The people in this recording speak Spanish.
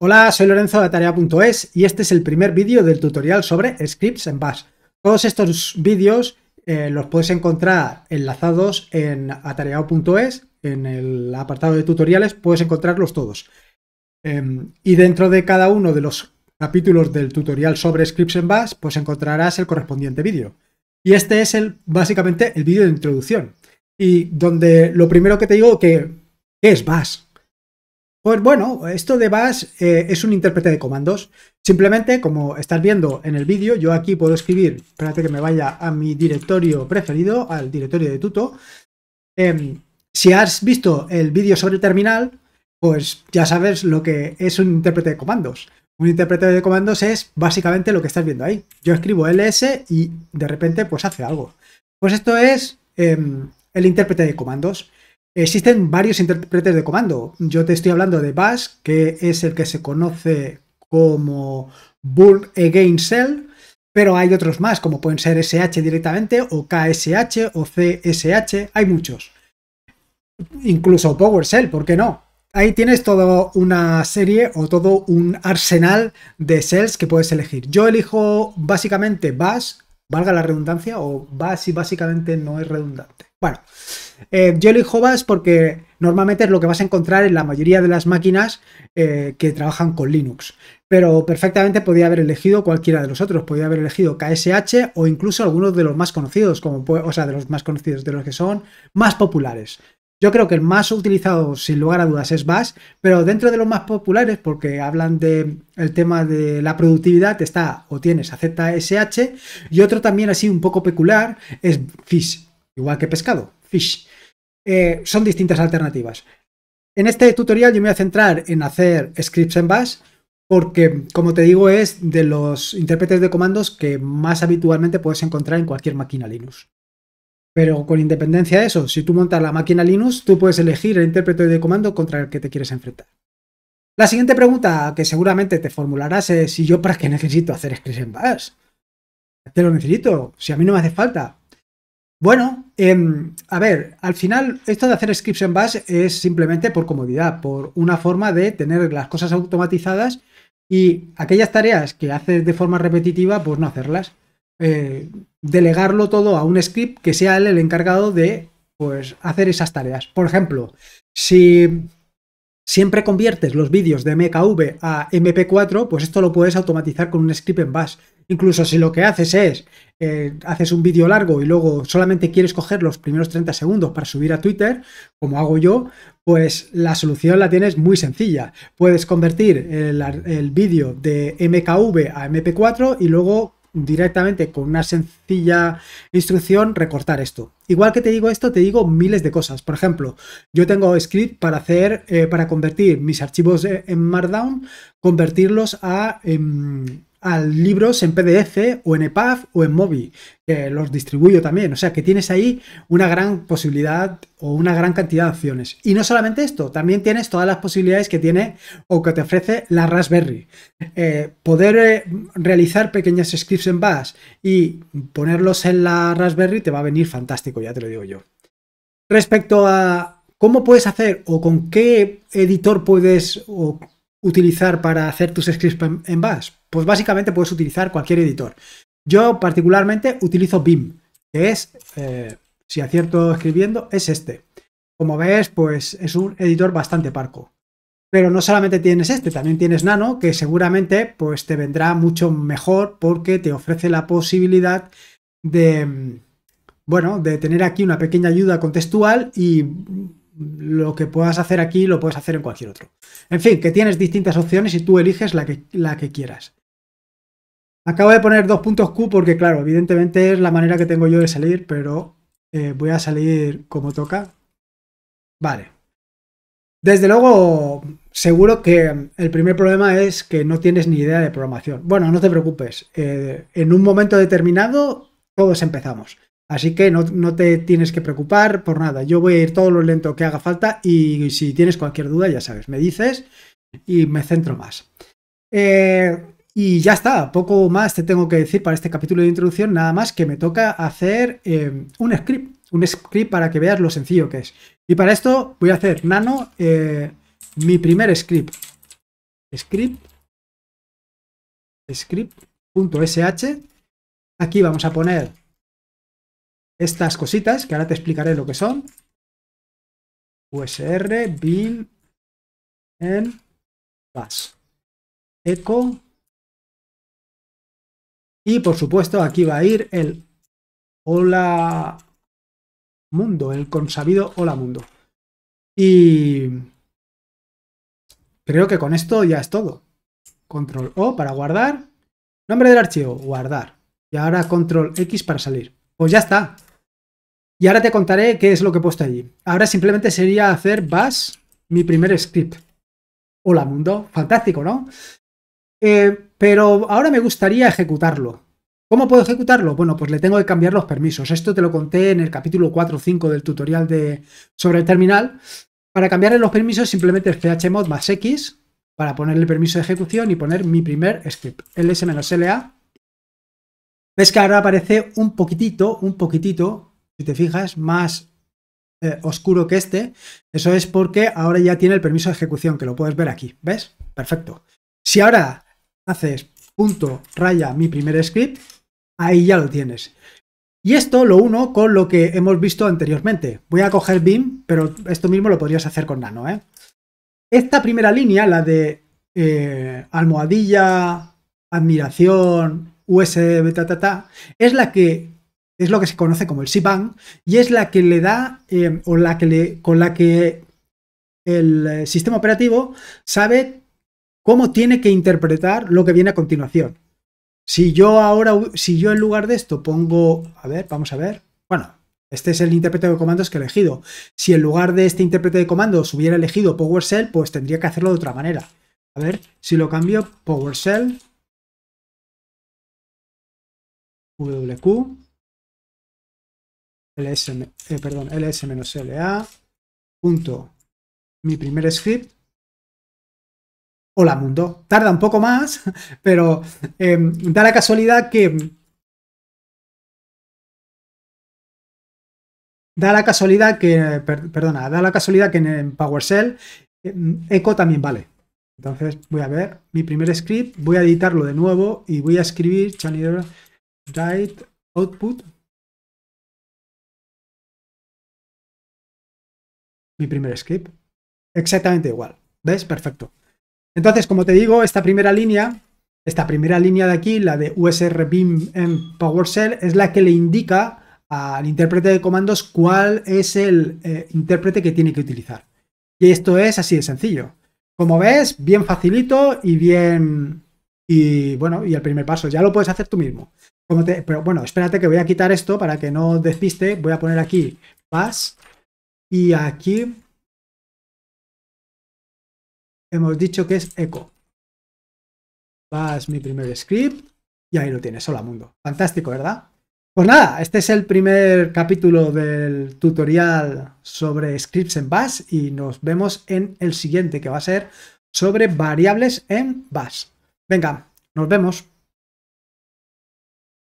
Hola, soy Lorenzo de Tarea.es y este es el primer vídeo del tutorial sobre scripts en Bash. Todos estos vídeos eh, los puedes encontrar enlazados en atareado.es, en el apartado de tutoriales puedes encontrarlos todos. Em, y dentro de cada uno de los capítulos del tutorial sobre scripts en Bash, pues encontrarás el correspondiente vídeo. Y este es el, básicamente el vídeo de introducción. Y donde lo primero que te digo que, es Bash? Pues bueno, esto de bash eh, es un intérprete de comandos. Simplemente, como estás viendo en el vídeo, yo aquí puedo escribir, espérate que me vaya a mi directorio preferido, al directorio de tuto. Em, si has visto el vídeo sobre terminal, pues ya sabes lo que es un intérprete de comandos. Un intérprete de comandos es básicamente lo que estás viendo ahí. Yo escribo ls y de repente pues hace algo. Pues esto es em, el intérprete de comandos. Existen varios intérpretes de comando. Yo te estoy hablando de Bash, que es el que se conoce como BULL Again Cell, pero hay otros más, como pueden ser SH directamente, o KSH, o CSH, hay muchos. Incluso PowerShell, ¿por qué no? Ahí tienes toda una serie o todo un arsenal de shells que puedes elegir. Yo elijo básicamente Bash valga la redundancia, o si básicamente no es redundante. Bueno, eh, yo porque normalmente es lo que vas a encontrar en la mayoría de las máquinas eh, que trabajan con Linux. Pero perfectamente podía haber elegido cualquiera de los otros, podía haber elegido KSH o incluso algunos de los más conocidos, como o sea, de los más conocidos, de los que son más populares, yo creo que el más utilizado, sin lugar a dudas, es Bash, pero dentro de los más populares, porque hablan del el tema de la productividad, está o tienes ZSH, y otro también así un poco peculiar es Fish, igual que pescado, Fish. Eh, son distintas alternativas. En este tutorial yo me voy a centrar en hacer scripts en Bash, porque, como te digo, es de los intérpretes de comandos que más habitualmente puedes encontrar en cualquier máquina Linux. Pero con independencia de eso, si tú montas la máquina Linux, tú puedes elegir el intérprete de comando contra el que te quieres enfrentar. La siguiente pregunta que seguramente te formularás es si yo para qué necesito hacer scripts en Bash. Te lo necesito, si a mí no me hace falta. Bueno, em, a ver, al final esto de hacer scripts en Bash es simplemente por comodidad, por una forma de tener las cosas automatizadas y aquellas tareas que haces de forma repetitiva, pues no hacerlas. Eh, delegarlo todo a un script que sea él el encargado de pues, hacer esas tareas. Por ejemplo, si siempre conviertes los vídeos de MKV a MP4, pues esto lo puedes automatizar con un script en Bash. Incluso si lo que haces es, eh, haces un vídeo largo y luego solamente quieres coger los primeros 30 segundos para subir a Twitter, como hago yo, pues la solución la tienes muy sencilla. Puedes convertir el, el vídeo de MKV a MP4 y luego directamente con una sencilla instrucción recortar esto. Igual que te digo esto, te digo miles de cosas. Por ejemplo, yo tengo script para hacer, eh, para convertir mis archivos eh, en Markdown, convertirlos a... Em, libros en PDF o en EPUB o en Mobi, que los distribuyo también. O sea que tienes ahí una gran posibilidad o una gran cantidad de opciones. Y no solamente esto, también tienes todas las posibilidades que tiene o que te ofrece la Raspberry. Eh, poder eh, realizar pequeñas scripts en Bash y ponerlos en la Raspberry te va a venir fantástico, ya te lo digo yo. Respecto a, ¿Cómo puedes hacer o con qué editor puedes o utilizar para hacer tus scripts en, Bash? Pues básicamente puedes utilizar cualquier editor. Yo particularmente utilizo BIM, que es, eh, si acierto escribiendo, es este. Como ves, pues es un editor bastante parco. Pero no solamente tienes este, también tienes Nano, que seguramente pues, te vendrá mucho mejor porque te ofrece la posibilidad de, mm, bueno, de tener aquí una pequeña ayuda contextual y lo que puedas hacer aquí lo puedes hacer en cualquier otro. En fin, que tienes distintas opciones y tú eliges la que, la que quieras. Acabo de poner dos puntos Q porque, claro, evidentemente es la manera que tengo yo de salir, pero eh, voy a salir como toca. Vale. Desde luego, seguro que el primer problema es que no tienes ni idea de programación. Bueno, no te preocupes. Eh, en un momento determinado, todos empezamos. Así que no, no, te tienes que preocupar por nada. Yo voy a ir todo lo lento que haga falta y si tienes cualquier duda, ya sabes, me dices y me centro más. Eh, y ya está, poco más te tengo que decir para este capítulo de introducción, nada más que me toca hacer eh, un script, un script para que veas lo sencillo que es. Y para esto voy a hacer nano eh, mi primer script. Script. Script.sh. Aquí vamos a poner estas cositas, que ahora te explicaré lo que son. USR, bin en BAS. Eco. Y por supuesto, aquí va a ir el Hola Mundo, el consabido Hola Mundo. Y creo que con esto ya es todo. Control O para guardar. Nombre del archivo, guardar. Y ahora control X para salir. Pues ya está. Y ahora te contaré qué es lo que he puesto allí. Ahora simplemente sería hacer bash mi primer script. Hola mundo, fantástico, ¿no? Eh, pero ahora me gustaría ejecutarlo. ¿Cómo puedo ejecutarlo? Bueno, pues le tengo que cambiar los permisos. Esto te lo conté en el capítulo 4 o 5 del tutorial de, sobre el terminal. Para cambiarle los permisos simplemente es phmod más x para ponerle permiso de ejecución y poner mi primer script, ls-la. Ves que ahora aparece un poquitito, un poquitito si te fijas, más eh, oscuro que este. Eso es porque ahora ya tiene el permiso de ejecución, que lo puedes ver aquí. ¿Ves? Perfecto. Si ahora haces punto raya mi primer script, ahí ya lo tienes. Y esto lo uno con lo que hemos visto anteriormente. Voy a coger BIM, pero esto mismo lo podrías hacer con Nano. ¿eh? Esta primera línea, la de eh, almohadilla, admiración, USB, ta, ta, ta, es la que es lo que se conoce como el SIPAN y es la que le da, em, o la que le, con la que el eh, sistema operativo sabe cómo tiene que interpretar lo que viene a continuación. Si yo ahora, si yo en lugar de esto pongo, a ver, vamos a ver, bueno, este es el intérprete de comandos que he elegido. Si en lugar de este intérprete de comandos hubiera elegido PowerShell, pues tendría que hacerlo de otra manera. A ver, si lo cambio, PowerShell, WQ, ls, eh, perdón, ls-la punto mi primer script. Hola mundo. Tarda un poco más, pero em, da la casualidad que... Da la casualidad que, perdona, da la casualidad que en, PowerShell em, echo también vale. Entonces voy a ver mi primer script, voy a editarlo de nuevo y voy a escribir channel write output mi primer script. Exactamente igual. ¿Ves? Perfecto. Entonces, como te digo, esta primera línea, esta primera línea de aquí, la de USR BIM en PowerShell, es la que le indica al intérprete de comandos cuál es el eh, intérprete que tiene que utilizar. Y esto es así de sencillo. Como ves, bien facilito y bien... Y bueno, y el primer paso, ya lo puedes hacer tú mismo. pero bueno, espérate que voy a quitar esto para que no despiste. Voy a poner aquí pass y aquí hemos dicho que es eco. Vas mi primer script y ahí lo tienes. Hola mundo. Fantástico, ¿verdad? Pues nada, este es el primer capítulo del tutorial sobre scripts en Bash y nos vemos en el siguiente que va a ser sobre variables en Bash. Venga, nos vemos.